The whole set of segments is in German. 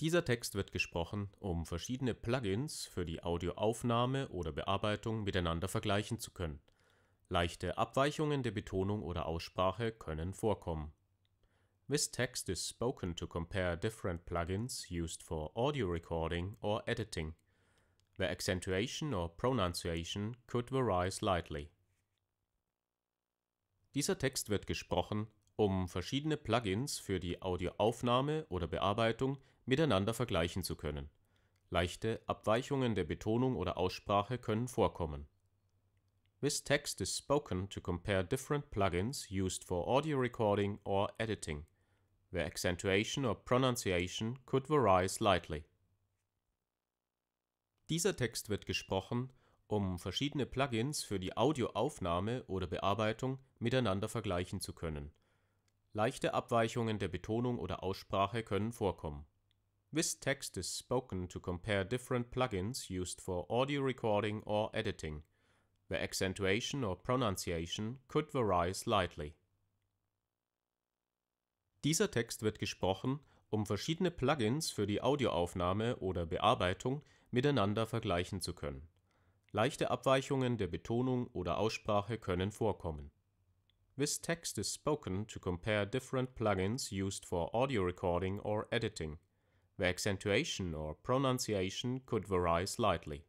Dieser Text wird gesprochen, um verschiedene Plugins für die Audioaufnahme oder bearbeitung miteinander vergleichen zu können. Leichte Abweichungen der Betonung oder Aussprache können vorkommen. This text is spoken to compare different plugins used for audio recording or editing. The accentuation or pronunciation could vary slightly. Dieser Text wird gesprochen, um verschiedene Plugins für die Audioaufnahme oder bearbeitung miteinander vergleichen zu können. Leichte Abweichungen der Betonung oder Aussprache können vorkommen. This text is spoken to compare different plugins used for audio recording or editing, The accentuation or pronunciation could vary slightly. Dieser Text wird gesprochen, um verschiedene Plugins für die Audioaufnahme oder bearbeitung miteinander vergleichen zu können Leichte Abweichungen der Betonung oder Aussprache können vorkommen. This text is spoken to compare different plugins used for audio recording or editing. The accentuation or pronunciation could vary slightly. Dieser Text wird gesprochen, um verschiedene Plugins für die Audioaufnahme oder Bearbeitung miteinander vergleichen zu können. Leichte Abweichungen der Betonung oder Aussprache können vorkommen This text is spoken to compare different plugins used for audio recording or editing. The accentuation or pronunciation could vary slightly.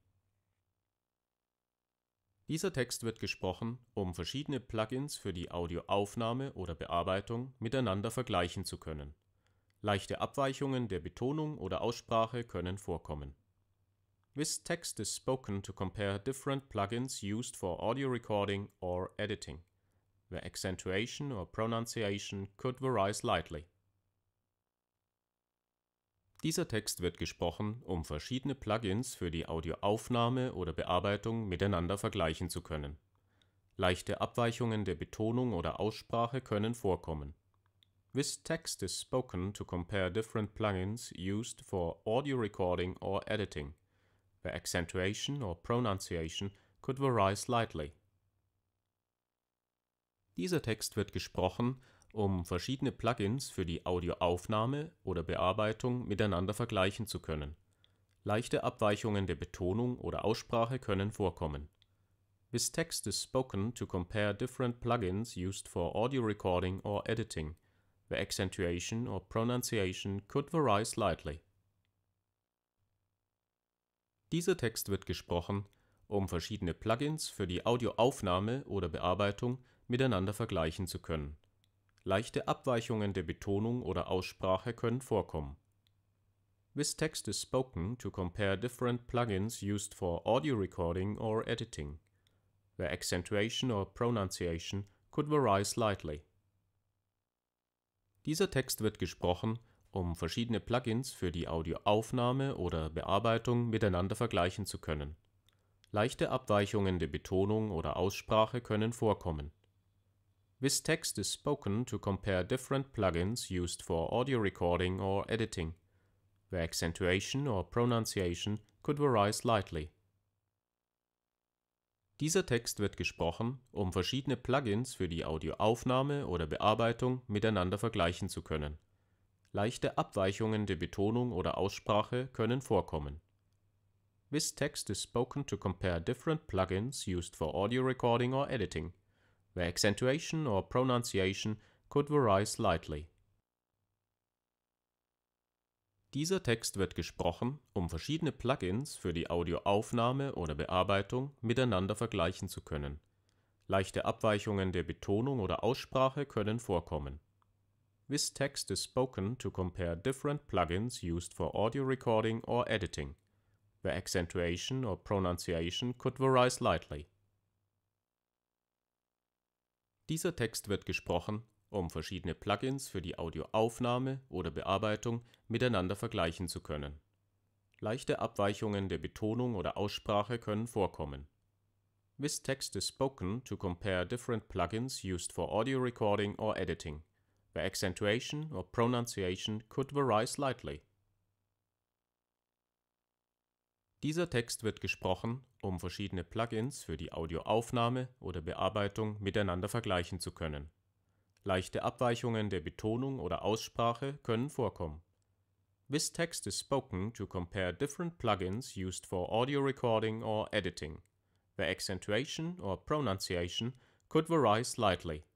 Dieser Text wird gesprochen, um verschiedene Plugins für die Audioaufnahme oder Bearbeitung miteinander vergleichen zu können. Leichte Abweichungen der Betonung oder Aussprache können vorkommen. This text is spoken to compare different plugins used for audio recording or editing where accentuation or pronunciation could vary slightly. Dieser Text wird gesprochen, um verschiedene Plugins für die Audioaufnahme oder Bearbeitung miteinander vergleichen zu können. Leichte Abweichungen der Betonung oder Aussprache können vorkommen. This text is spoken to compare different plugins used for audio recording or editing, where accentuation or pronunciation could vary slightly. Dieser Text wird gesprochen, um verschiedene Plugins für die Audioaufnahme oder bearbeitung miteinander vergleichen zu können. Leichte Abweichungen der Betonung oder Aussprache können vorkommen. This text is spoken to compare different plugins used for audio recording or editing. The accentuation or pronunciation could vary slightly. Dieser Text wird gesprochen, um verschiedene Plugins für die Audioaufnahme oder bearbeitung miteinander vergleichen zu können. Leichte Abweichungen der Betonung oder Aussprache können vorkommen. This text is spoken to compare different plugins used for audio recording or editing, The accentuation or pronunciation could vary slightly. Dieser Text wird gesprochen, um verschiedene Plugins für die Audioaufnahme oder Bearbeitung miteinander vergleichen zu können. Leichte Abweichungen der Betonung oder Aussprache können vorkommen This text is spoken to compare different plugins used for audio recording or editing, The accentuation or pronunciation could vary slightly. Dieser Text wird gesprochen, um verschiedene Plugins für die Audioaufnahme oder Bearbeitung miteinander vergleichen zu können. Leichte Abweichungen der Betonung oder Aussprache können vorkommen. This text is spoken to compare different plugins used for audio recording or editing, where accentuation or pronunciation could vary slightly. Dieser Text wird gesprochen, um verschiedene Plugins für die Audioaufnahme oder Bearbeitung miteinander vergleichen zu können. Leichte Abweichungen der Betonung oder Aussprache können vorkommen. This text is spoken to compare different plugins used for audio recording or editing, where accentuation or pronunciation could vary slightly. Dieser Text wird gesprochen, um verschiedene Plugins für die Audioaufnahme oder bearbeitung miteinander vergleichen zu können. Leichte Abweichungen der Betonung oder Aussprache können vorkommen. This text is spoken to compare different plugins used for audio recording or editing, The accentuation or pronunciation could vary slightly Dieser Text wird gesprochen, um verschiedene Plugins für die Audioaufnahme oder bearbeitung miteinander vergleichen zu können. Leichte Abweichungen der Betonung oder Aussprache können vorkommen. This text is spoken to compare different plugins used for audio recording or editing, The accentuation or pronunciation could vary slightly